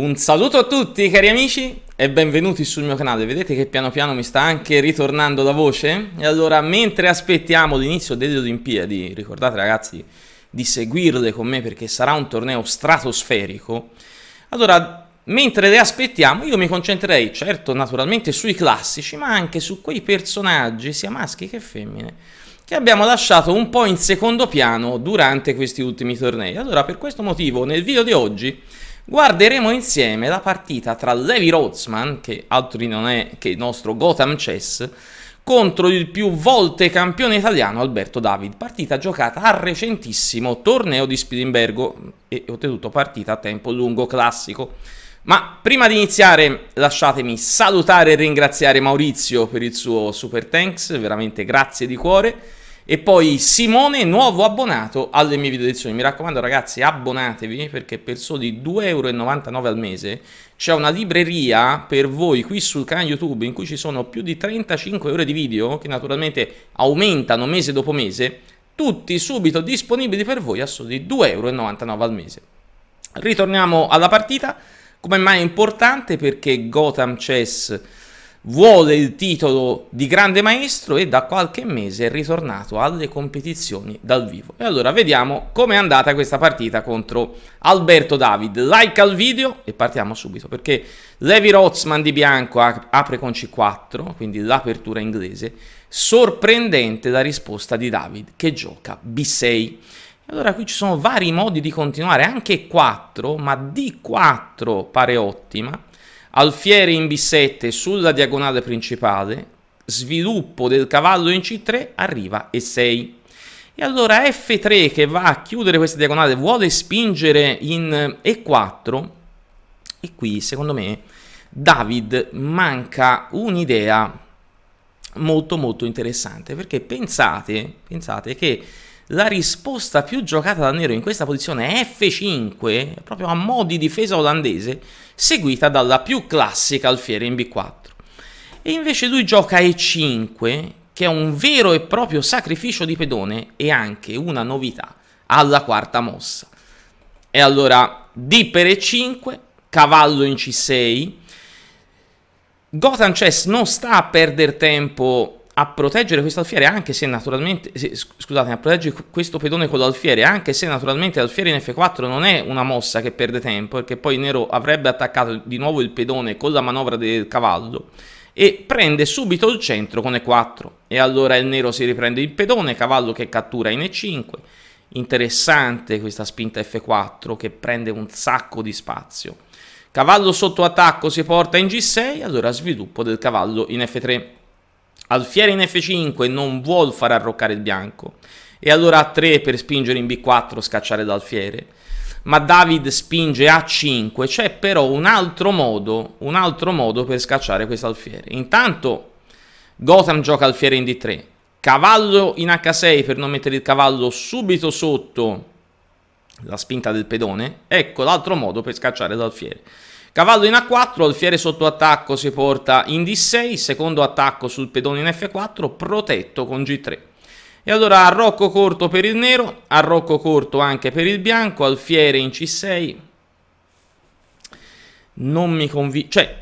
Un saluto a tutti cari amici e benvenuti sul mio canale, vedete che piano piano mi sta anche ritornando la voce? E allora mentre aspettiamo l'inizio delle Olimpiadi, ricordate ragazzi di seguirle con me perché sarà un torneo stratosferico, allora mentre le aspettiamo io mi concentrerei certo naturalmente sui classici ma anche su quei personaggi sia maschi che femmine che abbiamo lasciato un po' in secondo piano durante questi ultimi tornei. Allora per questo motivo nel video di oggi guarderemo insieme la partita tra Levi Rotzman, che altri non è che il nostro Gotham Chess, contro il più volte campione italiano Alberto David, partita giocata al recentissimo torneo di Spilimbergo e ottenuto partita a tempo lungo classico. Ma prima di iniziare lasciatemi salutare e ringraziare Maurizio per il suo super thanks, veramente grazie di cuore. E poi Simone, nuovo abbonato alle mie video lezioni. Mi raccomando ragazzi, abbonatevi perché per soli 2,99€ al mese c'è una libreria per voi qui sul canale YouTube in cui ci sono più di 35 ore di video che naturalmente aumentano mese dopo mese, tutti subito disponibili per voi a soli 2,99€ al mese. Ritorniamo alla partita. Come mai è importante? Perché Gotham Chess vuole il titolo di grande maestro e da qualche mese è ritornato alle competizioni dal vivo. E allora vediamo com'è andata questa partita contro Alberto David. Like al video e partiamo subito perché Levi Rotzman di bianco apre con C4, quindi l'apertura inglese. Sorprendente la risposta di David che gioca B6. Allora qui ci sono vari modi di continuare, anche 4, ma D4 pare ottima alfiere in B7 sulla diagonale principale, sviluppo del cavallo in C3, arriva E6. E allora F3 che va a chiudere questa diagonale vuole spingere in E4 e qui secondo me David manca un'idea molto molto interessante perché pensate, pensate che la risposta più giocata da Nero in questa posizione è F5, proprio a mo' di difesa olandese, seguita dalla più classica alfiere in B4. E invece lui gioca E5, che è un vero e proprio sacrificio di pedone e anche una novità alla quarta mossa. E allora D per E5, cavallo in C6. Gotham Chess non sta a perdere tempo a proteggere questo alfiere anche se naturalmente scusate a proteggere questo pedone con l'alfiere anche se naturalmente l'alfiere in F4 non è una mossa che perde tempo perché poi il nero avrebbe attaccato di nuovo il pedone con la manovra del cavallo e prende subito il centro con E4 e allora il nero si riprende il pedone cavallo che cattura in E5 interessante questa spinta F4 che prende un sacco di spazio cavallo sotto attacco si porta in G6 allora sviluppo del cavallo in F3 Alfiere in F5 non vuol far arroccare il bianco e allora A3 per spingere in B4 scacciare l'alfiere. Ma David spinge A5, c'è però un altro modo, un altro modo per scacciare questo alfiere. Intanto Gotham gioca alfiere in D3, cavallo in H6 per non mettere il cavallo subito sotto la spinta del pedone, ecco l'altro modo per scacciare l'alfiere. Cavallo in A4, alfiere sotto attacco si porta in D6, secondo attacco sul pedone in F4, protetto con G3. E allora arrocco corto per il nero, arrocco corto anche per il bianco, alfiere in C6. Non mi convince, cioè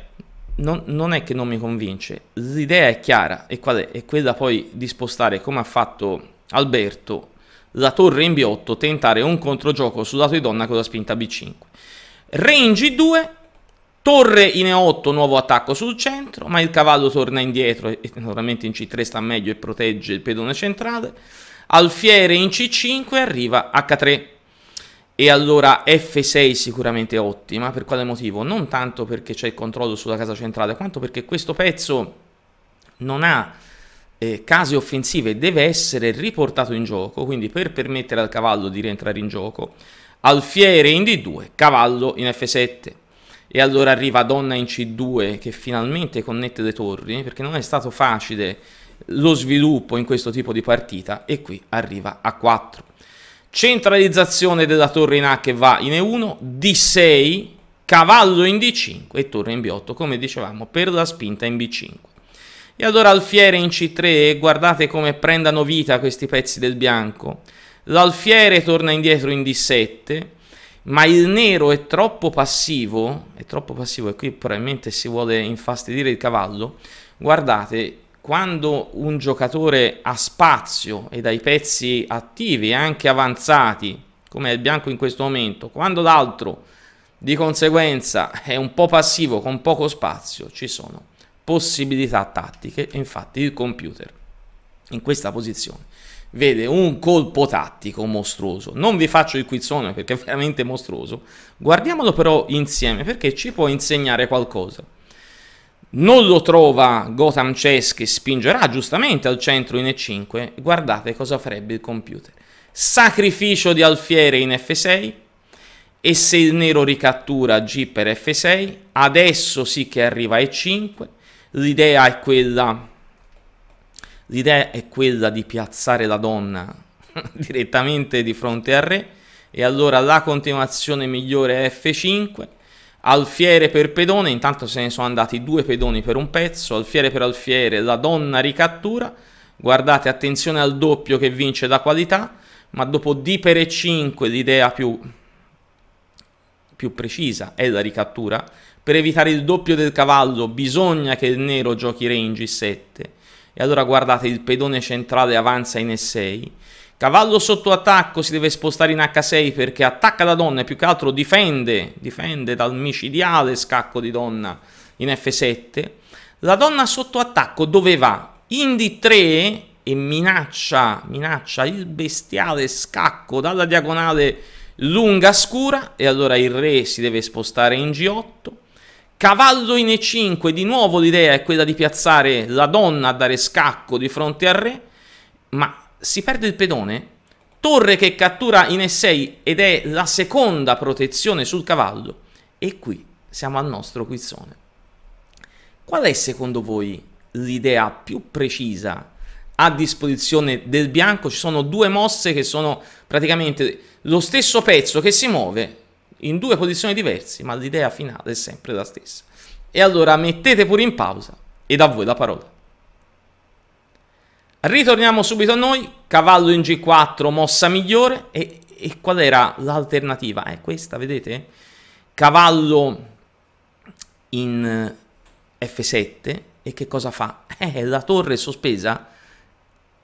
non, non, è che non mi convince, l'idea è chiara e qual è? È quella poi di spostare come ha fatto Alberto la torre in B8, tentare un controgioco sul lato di donna con la spinta B5. Re in G2, Torre in E8, nuovo attacco sul centro, ma il cavallo torna indietro e naturalmente in C3 sta meglio e protegge il pedone centrale. Alfiere in C5 arriva H3. E allora F6 sicuramente ottima, per quale motivo? Non tanto perché c'è il controllo sulla casa centrale, quanto perché questo pezzo non ha eh, case offensive, deve essere riportato in gioco, quindi per permettere al cavallo di rientrare in gioco, alfiere in D2, cavallo in F7 e allora arriva Donna in C2 che finalmente connette le torri perché non è stato facile lo sviluppo in questo tipo di partita e qui arriva A4 centralizzazione della torre in A che va in E1 D6 cavallo in D5 e torre in B8 come dicevamo per la spinta in B5 e allora alfiere in C3 guardate come prendano vita questi pezzi del bianco l'alfiere torna indietro in D7 ma il nero è troppo passivo, è troppo passivo e qui probabilmente si vuole infastidire il cavallo, guardate quando un giocatore ha spazio e dai pezzi attivi e anche avanzati, come è il bianco in questo momento, quando l'altro di conseguenza è un po' passivo con poco spazio, ci sono possibilità tattiche, infatti il computer in questa posizione vede un colpo tattico mostruoso. Non vi faccio il quizzone perché è veramente mostruoso. Guardiamolo però insieme perché ci può insegnare qualcosa. Non lo trova Gotham Chess che spingerà giustamente al centro in E5. Guardate cosa farebbe il computer. Sacrificio di alfiere in F6. E se il nero ricattura G per F6, adesso sì che arriva E5. L'idea è quella L'idea è quella di piazzare la donna direttamente di fronte al re e allora la continuazione migliore è F5. Alfiere per pedone, intanto se ne sono andati due pedoni per un pezzo, alfiere per alfiere, la donna ricattura, guardate attenzione al doppio che vince la qualità, ma dopo D per E5 l'idea più, più precisa è la ricattura, per evitare il doppio del cavallo bisogna che il nero giochi re in g 7 e allora guardate, il pedone centrale avanza in E6. Cavallo sotto attacco si deve spostare in H6 perché attacca la donna e più che altro difende, difende dal micidiale scacco di donna in F7. La donna sotto attacco dove va? In D3 e minaccia, minaccia il bestiale scacco dalla diagonale lunga scura e allora il re si deve spostare in G8 Cavallo in E5, di nuovo l'idea è quella di piazzare la donna a dare scacco di fronte al re, ma si perde il pedone. Torre che cattura in E6 ed è la seconda protezione sul cavallo. E qui siamo al nostro quizzone. Qual è secondo voi l'idea più precisa a disposizione del bianco? Ci sono due mosse che sono praticamente lo stesso pezzo che si muove in due posizioni diverse, ma l'idea finale è sempre la stessa. E allora mettete pure in pausa ed a voi la parola. Ritorniamo subito a noi, cavallo in G4, mossa migliore e, e qual era l'alternativa? È eh, questa, vedete? Cavallo in eh, F7 e che cosa fa? Eh, la torre sospesa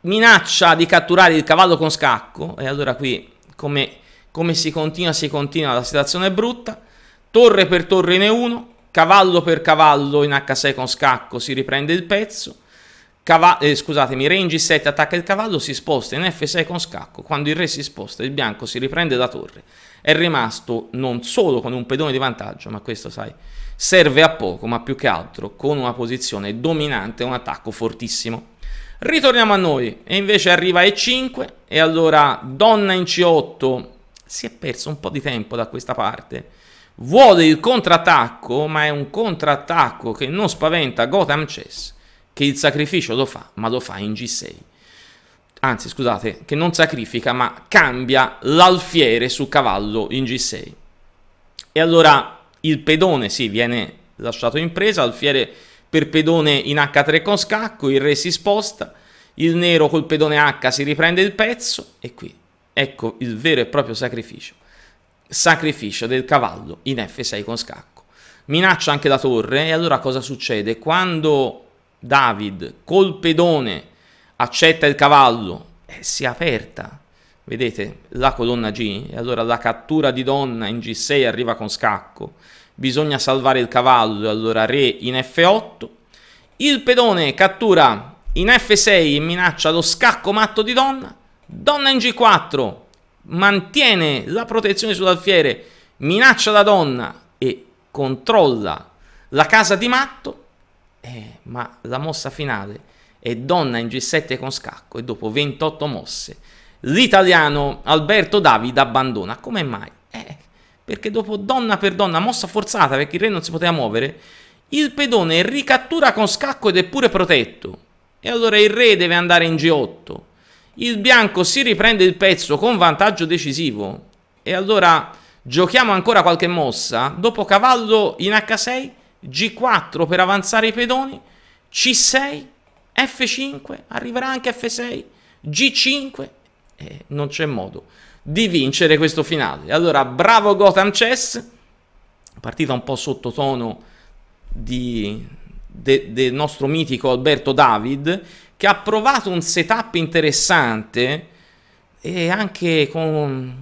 minaccia di catturare il cavallo con scacco e allora qui come come si continua, si continua, la situazione è brutta, torre per torre in E1, cavallo per cavallo in H6 con scacco si riprende il pezzo, Cava eh, scusatemi, re in G7 attacca il cavallo, si sposta in F6 con scacco, quando il re si sposta il bianco si riprende la torre, è rimasto non solo con un pedone di vantaggio, ma questo sai, serve a poco, ma più che altro con una posizione dominante, un attacco fortissimo. Ritorniamo a noi e invece arriva E5 e allora donna in C8 si è perso un po' di tempo da questa parte. Vuole il contrattacco, ma è un contrattacco che non spaventa Gotham Chess, che il sacrificio lo fa, ma lo fa in G6. Anzi, scusate, che non sacrifica, ma cambia l'alfiere su cavallo in G6. E allora il pedone, sì, viene lasciato in presa, alfiere per pedone in H3 con scacco, il re si sposta, il nero col pedone H si riprende il pezzo e qui Ecco il vero e proprio sacrificio. Sacrificio del cavallo in F6 con scacco. Minaccia anche la torre e allora cosa succede? Quando David col pedone accetta il cavallo e eh, si è aperta, vedete, la colonna G e allora la cattura di donna in G6 arriva con scacco. Bisogna salvare il cavallo e allora re in F8. Il pedone cattura in F6 e minaccia lo scacco matto di donna Donna in G4, mantiene la protezione sull'alfiere, minaccia la donna e controlla la casa di matto, eh, ma la mossa finale è donna in G7 con scacco e dopo 28 mosse l'italiano Alberto Davide abbandona. Come mai? Eh, perché dopo donna per donna, mossa forzata perché il re non si poteva muovere, il pedone ricattura con scacco ed è pure protetto. E allora il re deve andare in G8 il bianco si riprende il pezzo con vantaggio decisivo e allora giochiamo ancora qualche mossa, dopo cavallo in H6, G4 per avanzare i pedoni, C6, F5, arriverà anche F6, G5, eh, non c'è modo di vincere questo finale. Allora, bravo Gotham Chess, partita un po' sottotono di, de, del nostro mitico Alberto David, che ha provato un setup interessante e anche con,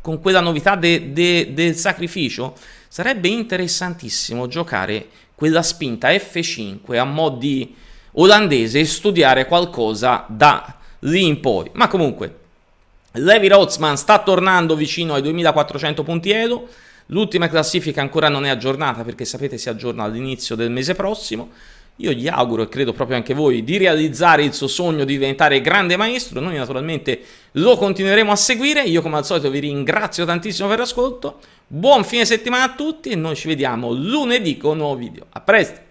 con quella novità de, de, del sacrificio, sarebbe interessantissimo giocare quella spinta F5 a mo' di olandese e studiare qualcosa da lì in poi. Ma comunque, Levi Rotzman sta tornando vicino ai 2400 punti Elo. L'ultima classifica ancora non è aggiornata perché sapete si aggiorna all'inizio del mese prossimo. Io gli auguro e credo proprio anche voi di realizzare il suo sogno di diventare grande maestro, noi naturalmente lo continueremo a seguire, io come al solito vi ringrazio tantissimo per l'ascolto, buon fine settimana a tutti e noi ci vediamo lunedì con un nuovo video, a presto!